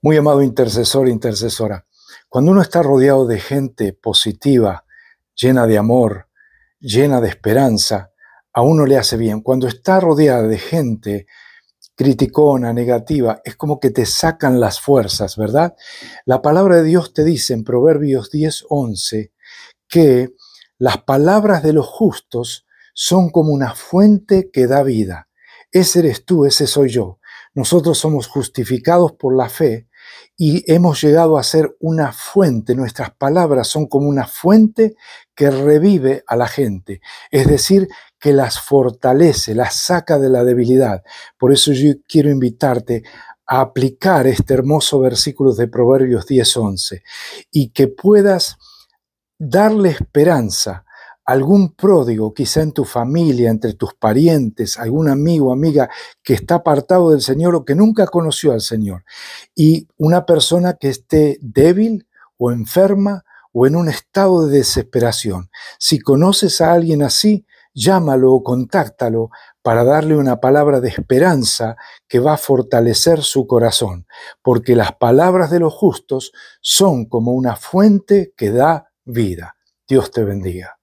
Muy amado intercesor, intercesora, cuando uno está rodeado de gente positiva, llena de amor, llena de esperanza, a uno le hace bien. Cuando está rodeada de gente criticona, negativa, es como que te sacan las fuerzas, ¿verdad? La palabra de Dios te dice en Proverbios 10, que las palabras de los justos son como una fuente que da vida. Ese eres tú, ese soy yo. Nosotros somos justificados por la fe y hemos llegado a ser una fuente, nuestras palabras son como una fuente que revive a la gente, es decir, que las fortalece, las saca de la debilidad. Por eso yo quiero invitarte a aplicar este hermoso versículo de Proverbios 10:11 y que puedas darle esperanza algún pródigo, quizá en tu familia, entre tus parientes, algún amigo, amiga que está apartado del Señor o que nunca conoció al Señor, y una persona que esté débil o enferma o en un estado de desesperación. Si conoces a alguien así, llámalo o contáctalo para darle una palabra de esperanza que va a fortalecer su corazón, porque las palabras de los justos son como una fuente que da vida. Dios te bendiga.